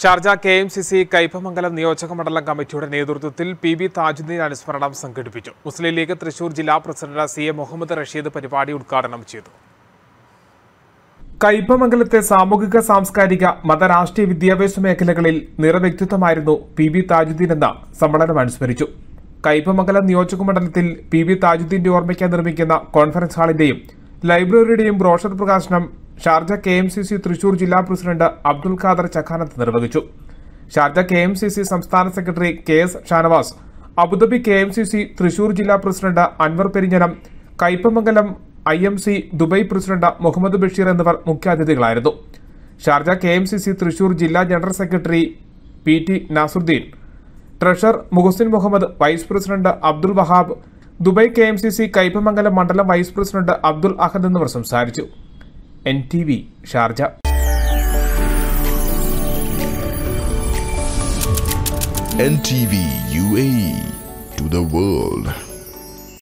Sharjah K M C C Kaipamangalam നിയോജക മണ്ഡലം കമ്മിറ്റിയുടെ നേതൃത്വത്തിൽ പി ബി താജുദ്ദീൻ അനുസ്മരണം സംഘടിപ്പിച്ചു മുസ്ലിം ലീഗ് തൃശൂർ ജില്ലാ president C A Muhammad Rasheed പരിപാടി ഉദ്ഘാടനം ചെയ്തു കൈപ്പമംഗലത്തെ സാമൂഹിക സാംസ്കാരിക മതരാഷ്ട്രീയ വിദ്യാഭ്യാസ മേഖലകളിൽ നിറവ്യക്തിത്വമായിരുന്നു പി ബി താജുദ്ദീൻ എന്ന സമ്മേളനം അനുസ്മരിച്ചു കൈപ്പമംഗലം നിയോജക മണ്ഡലത്തിൽ പി ബി താജുദ്ദീന്റെ ഓർമ്മയ്ക്കായി നിർമ്മിക്കുന്ന കോൺഫറൻസ് ഹാളിന്റെയും ലൈബ്രറിയുടെയും ബ്രോഷർ പ്രകാശനം Sharjah K M C C Thrissur ജില്ലാ പ്രസിഡന്റ് അബ്ദുൽ ഖാദർ ചഖാനത്ത് നിർവഹിച്ചു Sharjah K M C C സംസ്ഥാന secretary K S Shanavas Abu Dhabi K M C C Thrissur ജില്ലാ president Anwar Perinjanam Kaipamangalam I M C Dubai president Muhammad Basheer എന്നിവർ മുഖ്യാതിഥികളായിരുന്നു Sharjah K M C C Thrissur ജില്ലാ general secretary P T Nasuddeen treasurer Muhasin Muhammad vice president Abdul Wahab Dubai K M C C Kaipamangalam മണ്ഡലം vice president Abdul Ahad എന്നിവർ സംസാരിച്ചു N T V Sharjah N T V U A to the world